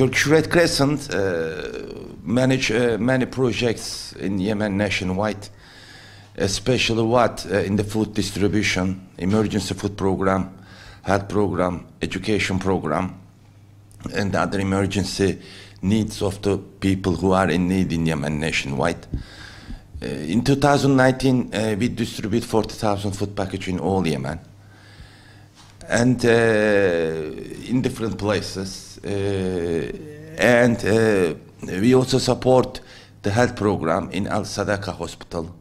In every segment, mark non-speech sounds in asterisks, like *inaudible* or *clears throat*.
Turkish Red Crescent uh, manage uh, many projects in Yemen nationwide, especially what uh, in the food distribution, emergency food program, health program, education program, and other emergency needs of the people who are in need in Yemen nationwide. Uh, in 2019, uh, we distribute 40,000 food packages in all Yemen and uh, in different places. Uh, and uh, we also support the health program in Al Sadaka Hospital.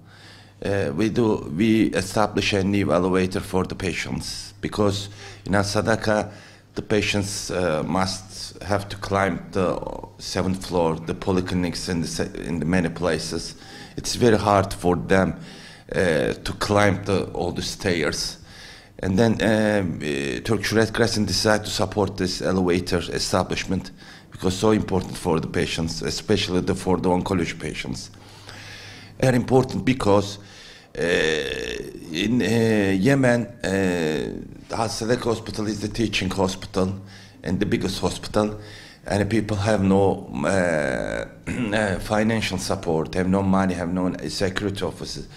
Uh, we do we establish a new elevator for the patients because in Al Sadaka the patients uh, must have to climb the seventh floor, the polyclinics in the in the many places. It's very hard for them uh, to climb the, all the stairs. And then um, uh, Turkish Red Crescent decided to support this elevator establishment because so important for the patients, especially the, for the oncology patients. Are important because uh, in uh, Yemen, uh, Hasalek Hospital is the teaching hospital and the biggest hospital, and people have no uh, *clears throat* uh, financial support, have no money, have no security offices,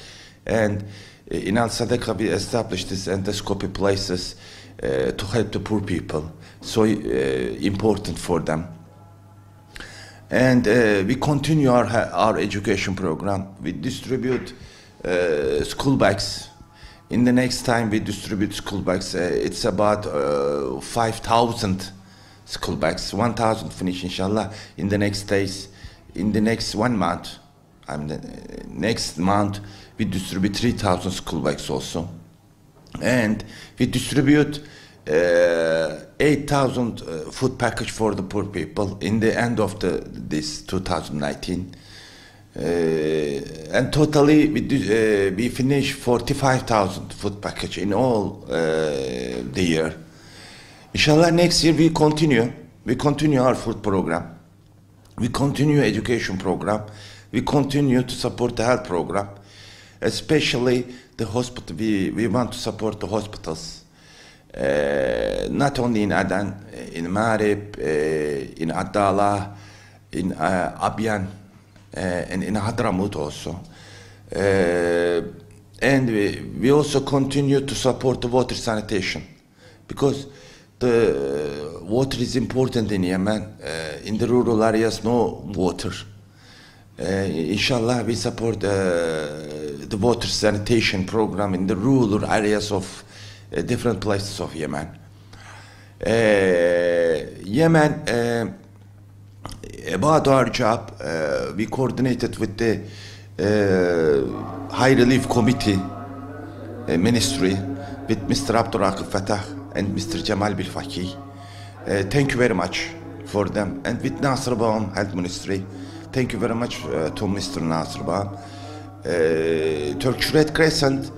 and in Al Sadaqah, we established this endoscopy places uh, to help the poor people, so uh, important for them. And uh, we continue our, our education program. We distribute school bags. In the next time we distribute school bags, it's about 5,000 school bags, 1,000 finish inshallah in the next days, in the next one month I mean, next month we distribute 3,000 school bags also. And we distribute uh, 8,000 uh, food package for the poor people in the end of the, this 2019. Uh, and totally we, do, uh, we finish 45,000 food package in all uh, the year. Inshallah next year we continue. We continue our food program. We continue education program. We continue to support the health program, especially the hospital. We, we want to support the hospitals, uh, not only in Adan, uh, in Marib, uh, in Adala, in uh, Abyan, uh, and in Hadramut also. Uh, and we, we also continue to support the water sanitation because the water is important in Yemen. in the rural areas, no water. Uh, ee, inshallah, we support uh, the water sanitation program in the rural areas of uh, different places of Yemen. Ee, Yemen, about our job, we coordinated with the e, High Relief Committee e, Ministry with Mr. Abdur Akif Fatah and Mr. Jamal Bilfaki. Uh, e, thank you very much for them. And with Nasr Baum Health Ministry, Thank you very much uh, to Mr. Nasrba. Uh, Turkish Red Crescent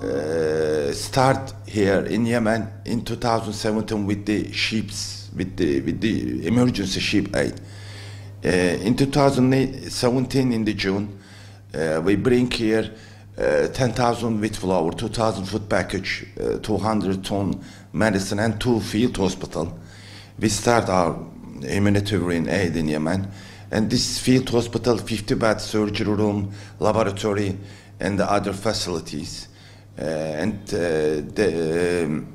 uh, start here in Yemen in 2017 with the ships, with the, with the emergency ship aid. Uh, in 2017, in the June, uh, we bring here uh, 10,000 wheat flour, 2,000 food package, uh, 200 ton medicine and two field hospital. We start our humanitarian aid in Yemen. And this field hospital, 50 bed surgery room, laboratory, and the other facilities. Uh, and uh, the, um,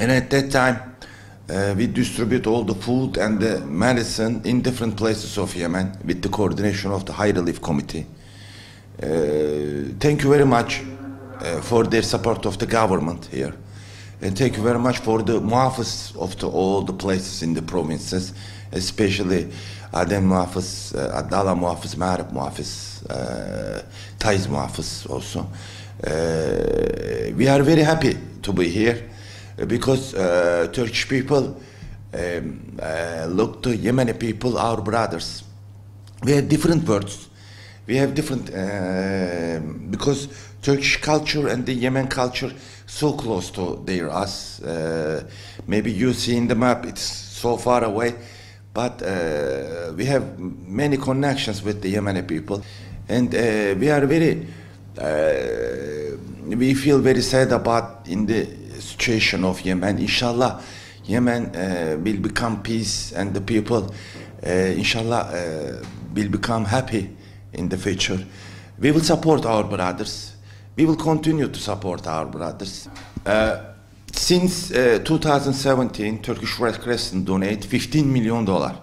and at that time, uh, we distribute all the food and the medicine in different places of Yemen with the coordination of the High Relief Committee. Uh, thank you very much for their support of the government here. And thank you very much for the muhafız of the, all the places in the provinces, especially Adem muhafız, uh, Adala muhafız, Marib muhafız, uh, Taiz muhafız also. Uh, we are very happy to be here uh, because uh, Turkish people um, uh, look to Yemeni people, our brothers. We have different words. We have different uh, because Turkish culture and the Yemen culture so close to their us. Uh, maybe you see in the map it's so far away, but uh, we have many connections with the Yemeni people, and uh, we are very. Uh, we feel very sad about in the situation of Yemen. Inshallah, Yemen uh, will become peace, and the people, uh, inshallah, will become happy in the future. We will support our brothers We will continue to support our brothers. Uh, since uh, 2017, Turkish Red Crescent donate 15 million dollar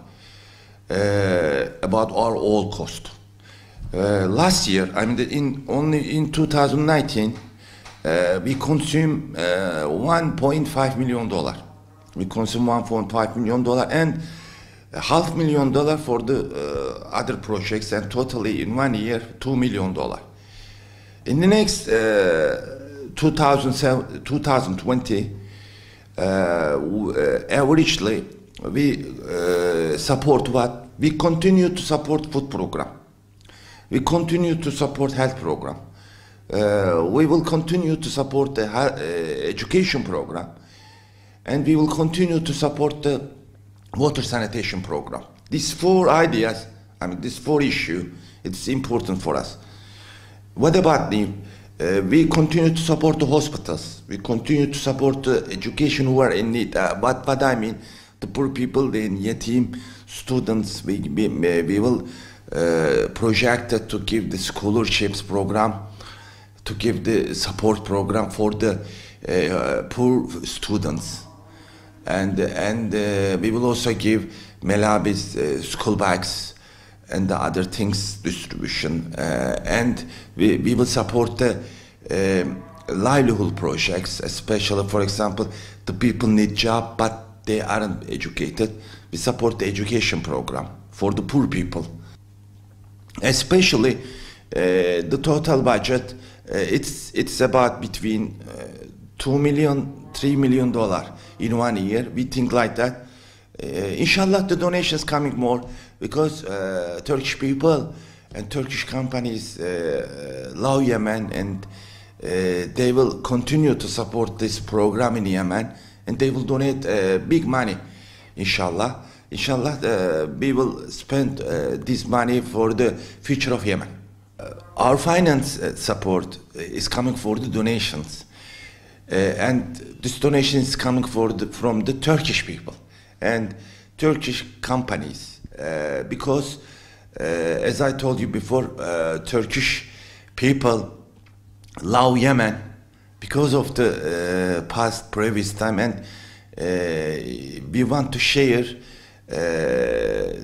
uh, about our all cost. Uh, last year, I mean, in only in 2019, uh, we consume uh, 1.5 million dollar. We consume 1.5 million dollar and half million dollar for the uh, other projects, and totally in one year, 2 million dollar. In the next uh, 2020, uh, uh, averagely, we uh, support what? We continue to support food program. We continue to support health program. we will continue to support the education program. And we will continue to support the water sanitation program. These four ideas, I mean, these four issues, it's important for us. What about the uh, we continue to support the hospitals. We continue to support the education who are in need. Uh, but what I mean, the poor people, the yatim students, we, we, we will uh, project to give the scholarships program, to give the support program for the uh, poor students. And, and uh, we will also give Melabis uh, school bags and the other things distribution uh, and we, we will support the uh, livelihood projects especially for example the people need job but they aren't educated we support the education program for the poor people especially uh, the total budget uh, it's it's about between uh, 2 million 3 million dollar in one year we think like that uh, inshallah the donations coming more because uh, Turkish people and Turkish companies uh, uh love Yemen and uh, they will continue to support this program in Yemen and they will donate uh, big money, inshallah. Inshallah, we will spend this money for the future of Yemen. our finance support is coming for the donations. Uh, and this donation is coming the, from the Turkish people. And Turkish companies uh, because, uh, as I told you before, uh, Turkish people love Yemen because of the uh, past previous time, and uh, we want to share uh,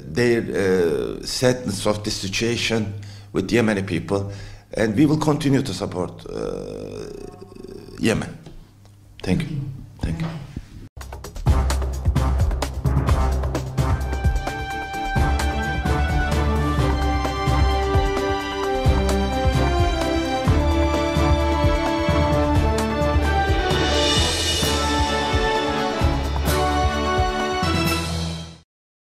their sadness of the situation with Yemeni people, and we will continue to support Yemen. Thank you. Thank you.